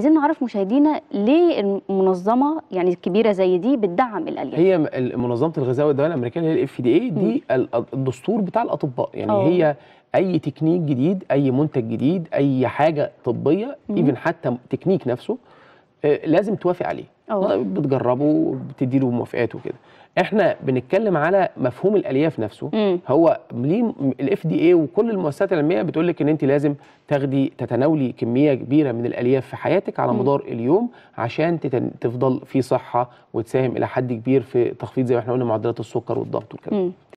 عايزين نعرف مشاهدينا ليه المنظمه يعني كبيره زي دي بتدعم الالياف هي منظمه الغذاء والدواء الامريكيه اللي هي الاف دي اي دي الدستور بتاع الاطباء يعني أوه. هي اي تكنيك جديد اي منتج جديد اي حاجه طبيه ايفن حتى تكنيك نفسه آه، لازم توافق عليه أوه. بتجربه وبتدي له موافقات وكده احنا بنتكلم على مفهوم الالياف نفسه مم. هو ليه الاف دي اي وكل المؤسسات العلميه بتقول لك ان انت لازم تاخدي تتناولي كميه كبيره من الالياف في حياتك على مم. مدار اليوم عشان تفضل في صحه وتساهم الى حد كبير في تخفيض زي ما احنا قلنا معدلات السكر والضغط والكلام